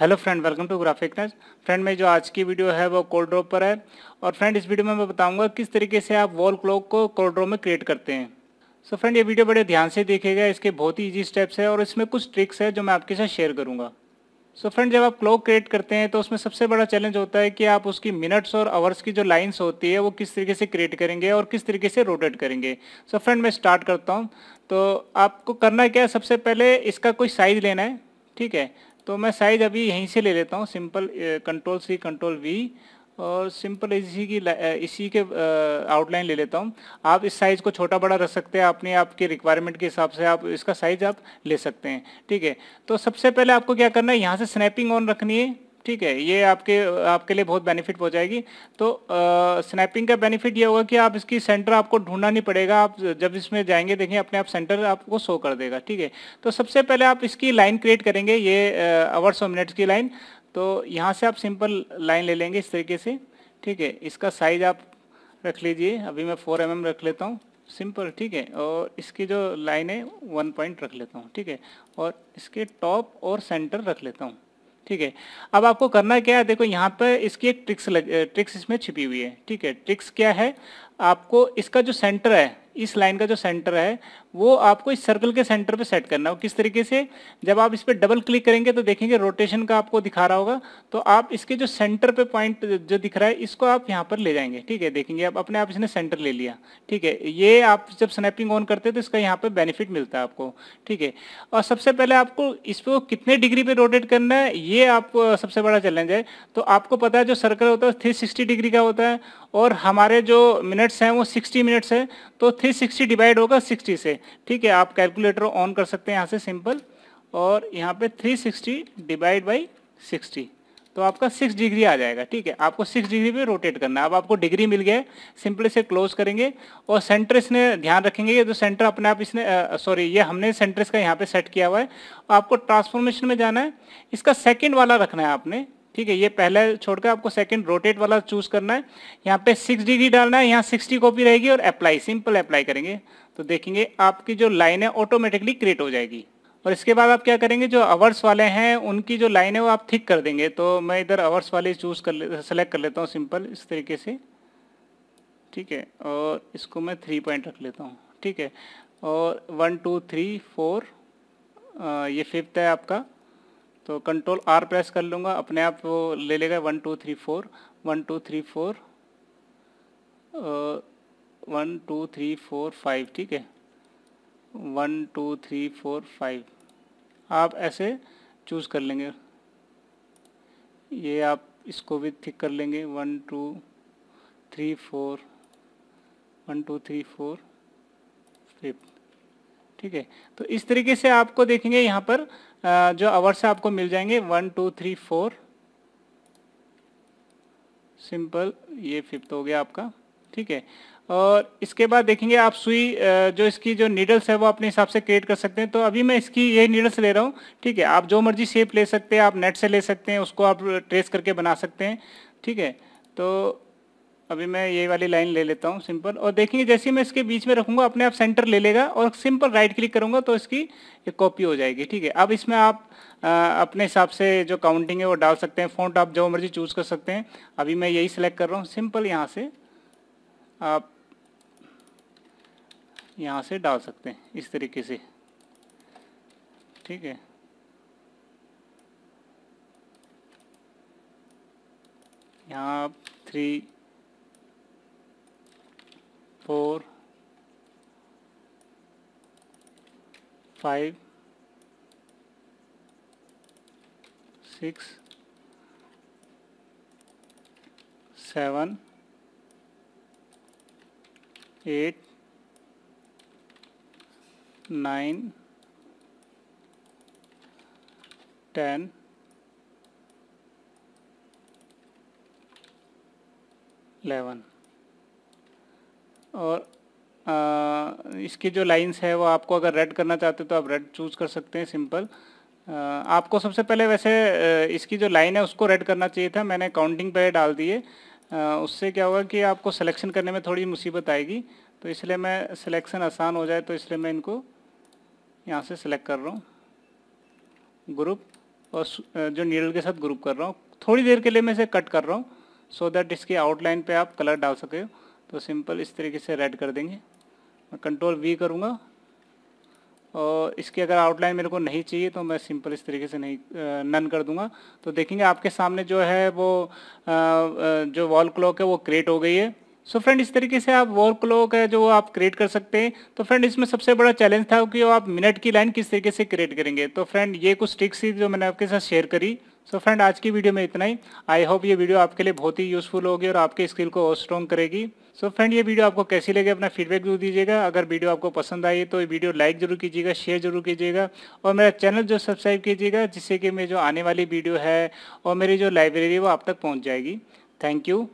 hello friend welcome to graphicness friend मेरी जो आज की वीडियो है वो कोल्ड ड्रॉप पर है और फ्रेंड इस वीडियो में मैं बताऊंगा किस तरीके से आप वॉल क्लॉक को कोल्ड ड्रॉप में क्रिएट करते हैं सो so फ्रेंड ये वीडियो बड़े ध्यान से देखेगा इसके बहुत ही ईजी स्टेप्स है और इसमें कुछ ट्रिक्स है जो मैं आपके साथ शेयर करूँगा सो so फ्रेंड जब आप क्लॉक क्रिएट करते हैं तो उसमें सबसे बड़ा चैलेंज होता है कि आप उसकी मिनट्स और आवर्स की जो लाइन्स होती है वो किस तरीके से क्रिएट करेंगे और किस तरीके से रोटेट करेंगे सो so फ्रेंड मैं स्टार्ट करता हूँ तो आपको करना क्या है सबसे पहले इसका कोई साइज़ लेना है ठीक है तो मैं साइज अभी यहीं से ले लेता हूँ simple control C control V और सिंपल इसी की इसी के आउटलाइन ले लेता हूँ आप इस साइज़ को छोटा बड़ा रख सकते हैं अपने आपके रिक्वायरमेंट के हिसाब से आप इसका साइज़ आप ले सकते हैं ठीक है तो सबसे पहले आपको क्या करना है यहाँ से स्नैपिंग ऑन रखनी है ठीक है ये आपके आपके लिए बहुत बेनिफिट हो जाएगी तो स्नैपिंग का बेनिफिट ये होगा कि आप इसकी सेंटर आपको ढूंढना नहीं पड़ेगा आप जब इसमें जाएंगे देखें अपने आप सेंटर आपको शो कर देगा ठीक है तो सबसे पहले आप इसकी लाइन क्रिएट करेंगे ये आवर्स और मिनट्स की लाइन तो यहाँ से आप सिंपल लाइन ले लेंगे इस तरीके से ठीक है इसका साइज आप रख लीजिए अभी मैं फोर एम mm रख लेता हूँ सिंपल ठीक है और इसकी जो लाइन है वन पॉइंट रख लेता हूँ ठीक है और इसके टॉप और सेंटर रख लेता हूँ ठीक है अब आपको करना क्या है देखो यहाँ पर इसकी एक ट्रिक्स लग ट्रिक्स इसमें छिपी हुई है ठीक है ट्रिक्स क्या है आपको इसका जो सेंटर है इस लाइन का जो सेंटर है वो आपको इस सर्कल के सेंटर पे सेट करना है किस तरीके से जब आप इस पर डबल क्लिक करेंगे तो देखेंगे रोटेशन का आपको दिखा रहा होगा तो आप इसके जो सेंटर पे पॉइंट जो दिख रहा है इसको आप यहाँ पर ले जाएंगे ठीक है देखेंगे आप अपने आप इसने सेंटर ले लिया ठीक है ये आप जब स्नैपिंग ऑन करते हैं तो इसका यहाँ पर बेनिफिट मिलता है आपको ठीक है और सबसे पहले आपको इसको कितने डिग्री पर रोटेट करना है ये आपको सबसे बड़ा चैलेंज है तो आपको पता है जो सर्कल होता है थ्री डिग्री का होता है और हमारे जो मिनट्स हैं वो 60 मिनट्स है तो 360 डिवाइड होगा 60 से ठीक है आप कैलकुलेटर ऑन कर सकते हैं यहाँ से सिंपल और यहाँ पे 360 डिवाइड बाई 60 तो आपका 6 डिग्री आ जाएगा ठीक है आपको 6 डिग्री पे रोटेट करना है अब आपको डिग्री मिल गया है सिंपल इसे क्लोज करेंगे और सेंटर इसने ध्यान रखेंगे ये जो सेंटर अपने आप इसने सॉरी ये हमने सेंटर इसका यहाँ पे सेट किया हुआ है आपको ट्रांसफॉर्मेशन में जाना है इसका सेकेंड वाला रखना है आपने ठीक है ये पहले छोड़कर आपको सेकंड रोटेट वाला चूज करना है यहाँ पे सिक्स डिग्री डालना है यहाँ सिक्सटी कॉपी रहेगी और अप्लाई सिंपल अप्लाई करेंगे तो देखेंगे आपकी जो लाइन है ऑटोमेटिकली क्रिएट हो जाएगी और इसके बाद आप क्या करेंगे जो अवर्स वाले हैं उनकी जो लाइन है वो आप थिक कर देंगे तो मैं इधर अवर्स वाले चूज कर सेलेक्ट कर लेता हूँ सिंपल इस तरीके से ठीक है और इसको मैं थ्री पॉइंट रख लेता हूँ ठीक है और वन टू थ्री फोर ये फिफ्थ है आपका तो कंट्रोल आर प्रेस कर लूँगा अपने आप वो ले लेगा one two three four one two three four one two three four five ठीक है one two three four five आप ऐसे चूज़ कर लेंगे ये आप इसको भी थिक कर लेंगे one two three four one two three four fifth ठीक है तो इस तरीके से आपको देखेंगे यहाँ पर जो आवर्स आपको मिल जाएंगे one two three four simple ये फिफ्थ हो गया आपका ठीक है और इसके बाद देखेंगे आप सुई जो इसकी जो नीडल्स है वो अपने हिसाब से क्रिएट कर सकते हैं तो अभी मैं इसकी ये नीडल्स ले रहा हूँ ठीक है आप जो मर्जी शेप ले सकते हैं आप नेट से ले सकते हैं उसको आप ट्रेस करके बना सकते हैं ठीक है तो अभी मैं ये वाली लाइन ले लेता हूँ सिंपल और देखेंगे जैसे मैं इसके बीच में रखूँगा अपने आप सेंटर ले लेगा और सिंपल राइट क्लिक करूँगा तो इसकी एक कॉपी हो जाएगी ठीक है अब इसमें आप आ, अपने हिसाब से जो काउंटिंग है वो डाल सकते हैं फ़ॉन्ट आप जो मर्जी चूज़ कर सकते हैं अभी मैं यही सिलेक्ट कर रहा हूँ सिंपल यहाँ से आप यहाँ से डाल सकते हैं इस तरीके से ठीक है यहाँ three four five six seven eight nine ten eleven और आ, इसकी जो लाइंस है वो आपको अगर रेड करना चाहते हो तो आप रेड चूज़ कर सकते हैं सिंपल आपको सबसे पहले वैसे इसकी जो लाइन है उसको रेड करना चाहिए था मैंने काउंटिंग पे डाल दिए उससे क्या होगा कि आपको सिलेक्शन करने में थोड़ी मुसीबत आएगी तो इसलिए मैं सिलेक्शन आसान हो जाए तो इसलिए मैं इनको यहाँ से सिलेक्ट कर रहा हूँ ग्रुप और जो नीडल के साथ ग्रुप कर रहा हूँ थोड़ी देर के लिए मैं इसे कट कर रहा हूँ सो दैट इसकी आउटलाइन पे आप कलर डाल सके तो सिंपल इस तरीके से रेड कर देंगे मैं कंट्रोल वी करूँगा और इसकी अगर आउटलाइन मेरे को नहीं चाहिए तो मैं सिंपल इस तरीके से नहीं नन कर दूंगा तो देखेंगे आपके सामने जो है वो जो वॉल क्लॉक है वो क्रिएट हो गई है सो so फ्रेंड इस तरीके से आप वॉल क्लॉक है जो आप क्रिएट कर सकते हैं तो फ्रेंड इसमें सबसे बड़ा चैलेंज था कि आप मिनट की लाइन किस तरीके से क्रिएट करेंगे तो फ्रेंड ये कुछ ट्रिक्स थी जो मैंने आपके साथ शेयर करी सो so फ्रेंड आज की वीडियो में इतना ही आई होप ये वीडियो आपके लिए बहुत ही यूज़फुल होगी और आपके स्किल को और स्ट्रॉन्ग करेगी सो so फ्रेंड ये वीडियो आपको कैसी लगे अपना फीडबैक जरूर दीजिएगा अगर वीडियो आपको पसंद आई तो ये वीडियो लाइक जरूर कीजिएगा शेयर जरूर कीजिएगा और मेरा चैनल जो सब्सक्राइब कीजिएगा जिससे कि मेरी जो आने वाली वीडियो है और मेरी जो लाइब्रेरी वो आप तक पहुँच जाएगी थैंक यू